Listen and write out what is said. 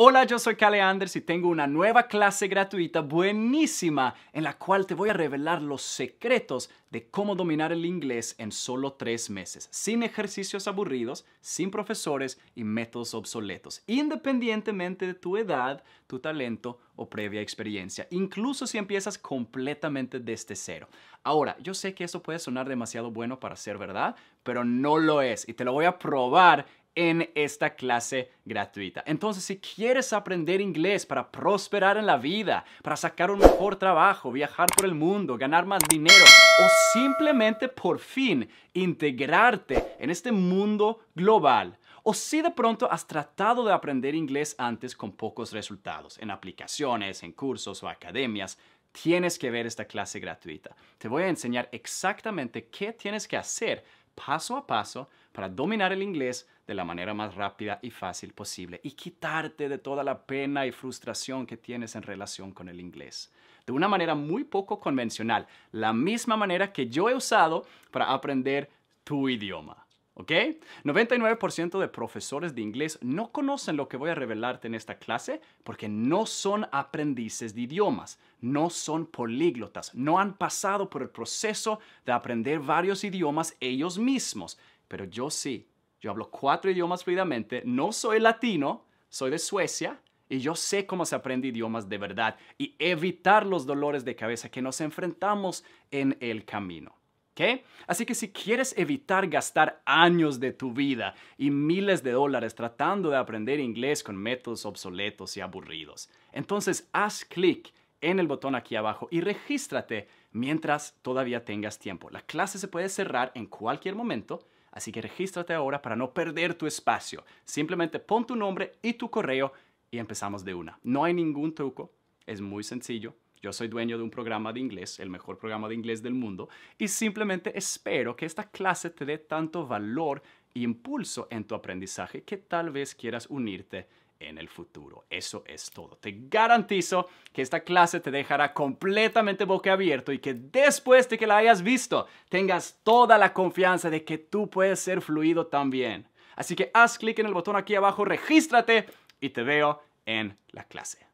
Hola, yo soy Kale Anders y tengo una nueva clase gratuita buenísima en la cual te voy a revelar los secretos de cómo dominar el inglés en solo tres meses, sin ejercicios aburridos, sin profesores y métodos obsoletos, independientemente de tu edad, tu talento o previa experiencia, incluso si empiezas completamente desde cero. Ahora, yo sé que eso puede sonar demasiado bueno para ser verdad, pero no lo es y te lo voy a probar en esta clase gratuita. Entonces, si quieres aprender inglés para prosperar en la vida, para sacar un mejor trabajo, viajar por el mundo, ganar más dinero o simplemente por fin integrarte en este mundo global, o si de pronto has tratado de aprender inglés antes con pocos resultados, en aplicaciones, en cursos o academias, tienes que ver esta clase gratuita. Te voy a enseñar exactamente qué tienes que hacer paso a paso para dominar el inglés de la manera más rápida y fácil posible y quitarte de toda la pena y frustración que tienes en relación con el inglés. De una manera muy poco convencional, la misma manera que yo he usado para aprender tu idioma. ¿ok? 99% de profesores de inglés no conocen lo que voy a revelarte en esta clase porque no son aprendices de idiomas, no son políglotas, no han pasado por el proceso de aprender varios idiomas ellos mismos. Pero yo sí, yo hablo cuatro idiomas fluidamente, no soy latino, soy de Suecia, y yo sé cómo se aprende idiomas de verdad y evitar los dolores de cabeza que nos enfrentamos en el camino. Así que si quieres evitar gastar años de tu vida y miles de dólares tratando de aprender inglés con métodos obsoletos y aburridos, entonces haz clic en el botón aquí abajo y regístrate mientras todavía tengas tiempo. La clase se puede cerrar en cualquier momento, así que regístrate ahora para no perder tu espacio. Simplemente pon tu nombre y tu correo y empezamos de una. No hay ningún truco, es muy sencillo. Yo soy dueño de un programa de inglés, el mejor programa de inglés del mundo, y simplemente espero que esta clase te dé tanto valor e impulso en tu aprendizaje que tal vez quieras unirte en el futuro. Eso es todo. Te garantizo que esta clase te dejará completamente abierto y que después de que la hayas visto, tengas toda la confianza de que tú puedes ser fluido también. Así que haz clic en el botón aquí abajo, regístrate y te veo en la clase.